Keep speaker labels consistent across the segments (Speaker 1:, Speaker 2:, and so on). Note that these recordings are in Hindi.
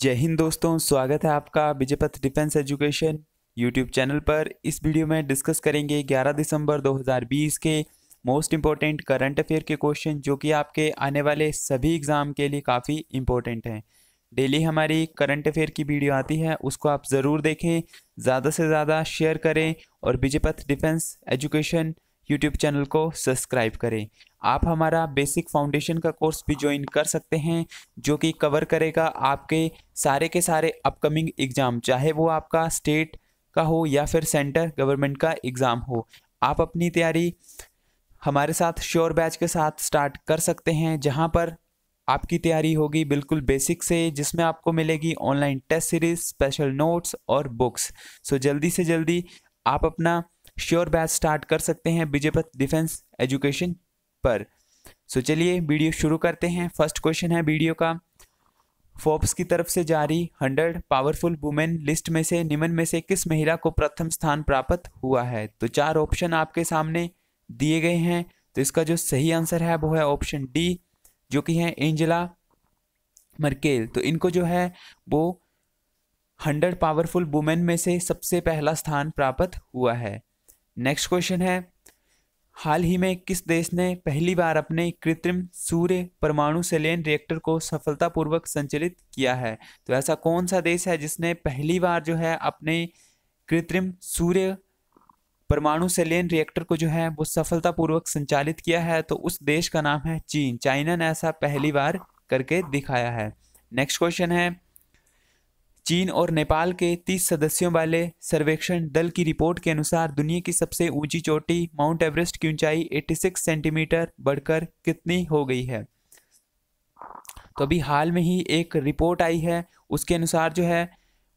Speaker 1: जय हिंद दोस्तों स्वागत है आपका Vijaypath defence education YouTube channel पर इस वीडियो में डिस्कस करेंगे 11 दिसंबर 2020 के मोस्ट इम्पॉर्टेंट करंट अफेयर के क्वेश्चन जो कि आपके आने वाले सभी एग्ज़ाम के लिए काफ़ी इम्पोर्टेंट हैं डेली हमारी करंट अफेयर की वीडियो आती है उसको आप ज़रूर देखें ज़्यादा से ज़्यादा शेयर करें और Vijaypath defence education YouTube channel को सब्सक्राइब करें आप हमारा बेसिक फाउंडेशन का कोर्स भी ज्वाइन कर सकते हैं जो कि कवर करेगा आपके सारे के सारे अपकमिंग एग्ज़ाम चाहे वो आपका स्टेट का हो या फिर सेंटर गवर्नमेंट का एग्ज़ाम हो आप अपनी तैयारी हमारे साथ श्योर बैच के साथ स्टार्ट कर सकते हैं जहां पर आपकी तैयारी होगी बिल्कुल बेसिक से जिसमें आपको मिलेगी online test series special notes और बुक्स सो जल्दी से जल्दी आप अपना श्योर बैच स्टार्ट कर सकते हैं विजयपथ डिफेंस एजुकेशन पर सो चलिए वीडियो शुरू करते हैं फर्स्ट क्वेश्चन है वीडियो का फोर्ब्स की तरफ से जारी हंड्रेड पावरफुल वुमेन लिस्ट में से निम्न में से किस महिला को प्रथम स्थान प्राप्त हुआ है तो चार ऑप्शन आपके सामने दिए गए हैं तो इसका जो सही आंसर है वो है ऑप्शन डी जो कि है एंजला मर्केल तो इनको जो है वो हंड्रेड पावरफुल वुमेन में से सबसे पहला स्थान प्राप्त हुआ है नेक्स्ट क्वेश्चन है हाल ही में किस देश ने पहली बार अपने कृत्रिम सूर्य परमाणु सेलेन रिएक्टर को सफलतापूर्वक संचालित किया है तो ऐसा कौन सा देश है जिसने पहली बार जो है अपने कृत्रिम सूर्य परमाणु सेलेन रिएक्टर को जो है वो सफलतापूर्वक संचालित किया है तो उस देश का नाम है चीन चाइना ने ऐसा पहली बार करके दिखाया है नेक्स्ट क्वेश्चन है चीन और नेपाल के 30 सदस्यों वाले सर्वेक्षण दल की रिपोर्ट के अनुसार दुनिया की सबसे ऊंची चोटी माउंट एवरेस्ट की ऊंचाई 86 सेंटीमीटर बढ़कर कितनी हो गई है तो अभी हाल में ही एक रिपोर्ट आई है उसके अनुसार जो है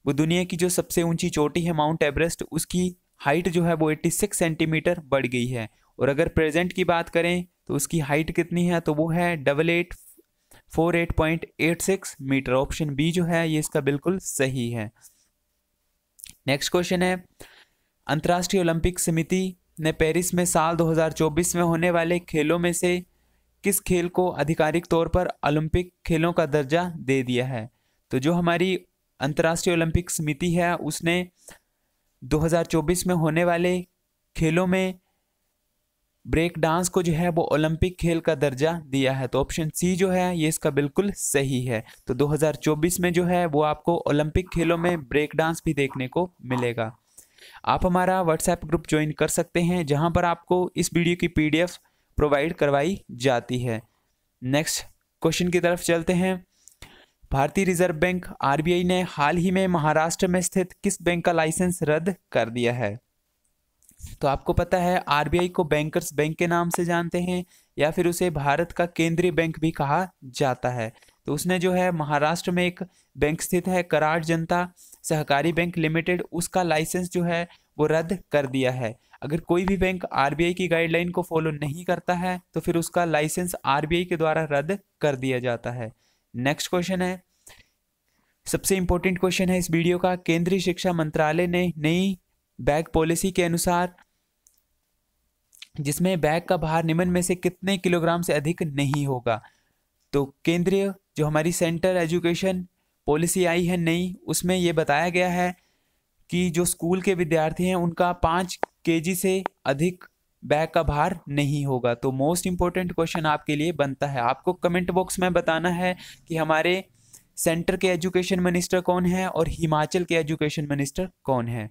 Speaker 1: वो दुनिया की जो सबसे ऊंची चोटी है माउंट एवरेस्ट उसकी हाइट जो है वो 86 सेंटीमीटर बढ़ गई है और अगर प्रेजेंट की बात करें तो उसकी हाइट कितनी है तो वो है double eight 48.86 metre option B जो है ये इसका बिल्कुल सही है नेक्स्ट क्वेश्चन है अंतर्राष्ट्रीय ओलंपिक समिति ने पेरिस में साल 2024 में होने वाले खेलों में से किस खेल को आधिकारिक तौर पर ओलंपिक खेलों का दर्जा दे दिया है तो जो हमारी अंतर्राष्ट्रीय ओलंपिक समिति है उसने 2024 में होने वाले खेलों में ब्रेक डांस को जो है वो ओलंपिक खेल का दर्जा दिया है तो ऑप्शन सी जो है ये इसका बिल्कुल सही है तो 2024 में जो है वो आपको ओलंपिक खेलों में ब्रेक डांस भी देखने को मिलेगा आप हमारा व्हाट्सएप ग्रुप ज्वाइन कर सकते हैं जहां पर आपको इस वीडियो की पीडीएफ प्रोवाइड करवाई जाती है नेक्स्ट क्वेश्चन की तरफ चलते हैं भारतीय रिजर्व बैंक आर ने हाल ही में महाराष्ट्र में स्थित किस बैंक का लाइसेंस रद्द कर दिया है तो आपको पता है आरबीआई को बैंकर्स बैंक के नाम से जानते हैं या फिर उसे भारत का केंद्रीय बैंक भी कहा जाता है तो उसने जो है महाराष्ट्र में एक बैंक स्थित है कराड़ जनता सहकारी बैंक लिमिटेड उसका लाइसेंस जो है वो रद्द कर दिया है अगर कोई भी बैंक आरबीआई की गाइडलाइन को फॉलो नहीं करता है तो फिर उसका लाइसेंस आरबीआई के द्वारा रद्द कर दिया जाता है नेक्स्ट क्वेश्चन है सबसे इंपॉर्टेंट क्वेश्चन है इस वीडियो का केंद्रीय शिक्षा मंत्रालय ने नई बैग पॉलिसी के अनुसार जिसमें बैग का भार निम्न में से कितने किलोग्राम से अधिक नहीं होगा तो केंद्रीय जो हमारी सेंटर एजुकेशन पॉलिसी आई है नई उसमें ये बताया गया है कि जो स्कूल के विद्यार्थी हैं उनका पाँच के से अधिक बैग का भार नहीं होगा तो मोस्ट इम्पोर्टेंट क्वेश्चन आपके लिए बनता है आपको कमेंट बॉक्स में बताना है कि हमारे सेंटर के एजुकेशन मिनिस्टर कौन है और हिमाचल के एजुकेशन मिनिस्टर कौन है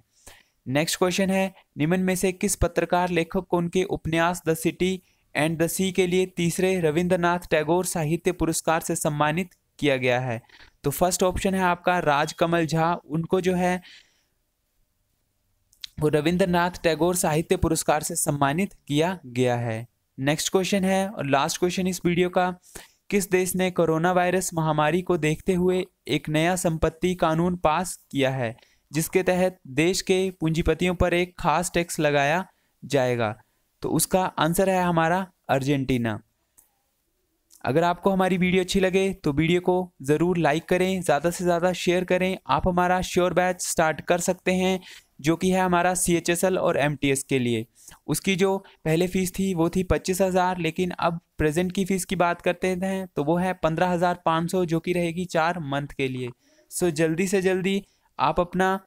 Speaker 1: नेक्स्ट क्वेश्चन है निम्न में से किस पत्रकार लेखक को उनके उपन्यास the city and the sea के लिए तीसरे रविंद्रनाथ टैगोर साहित्य पुरस्कार से सम्मानित किया गया है तो फर्स्ट ऑप्शन है आपका राजकमल झा उनको जो है वो रविंद्रनाथ टैगोर साहित्य पुरस्कार से सम्मानित किया गया है नेक्स्ट क्वेश्चन है और लास्ट क्वेश्चन इस वीडियो का किस देश ने कोरोना वायरस महामारी को देखते हुए एक नया संपत्ति कानून पास किया है जिसके तहत देश के पूंजीपतियों पर एक खास टैक्स लगाया जाएगा तो उसका आंसर है हमारा अर्जेंटीना अगर आपको हमारी वीडियो अच्छी लगे तो वीडियो को ज़रूर लाइक करें ज़्यादा से ज़्यादा शेयर करें आप हमारा श्योर बैच स्टार्ट कर सकते हैं जो कि है हमारा सी एच एस एल और एम टी एस के लिए उसकी जो पहले फ़ीस थी वो थी पच्चीस हज़ार लेकिन अब प्रेजेंट की फ़ीस की बात करते हैं तो वो है पंद्रह हज़ार पाँच सौ जो कि रहेगी चार मंथ के लिए सो जल्दी से जल्दी आप अपना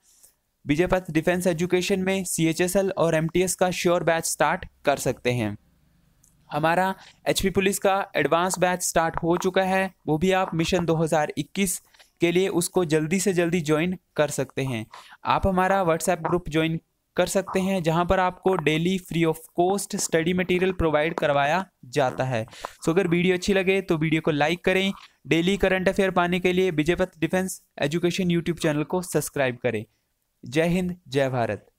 Speaker 1: विजयपथ डिफेंस एजुकेशन में सी एच एस एल और एम टी एस का श्योर बैच स्टार्ट कर सकते हैं हमारा एच पी पुलिस का एडवांस बैच स्टार्ट हो चुका है वो भी आप मिशन 2021 के लिए उसको जल्दी से जल्दी ज्वाइन कर सकते हैं आप हमारा व्हाट्सएप ग्रुप ज्वाइन कर सकते हैं जहां पर आपको daily free of cost study material provide करवाया जाता है सो अगर वीडियो अच्छी लगे तो वीडियो को लाइक करें डेली करंट अफेयर पाने के लिए Vijaypath defence education YouTube channel को सब्सक्राइब करें जय हिंद जय भारत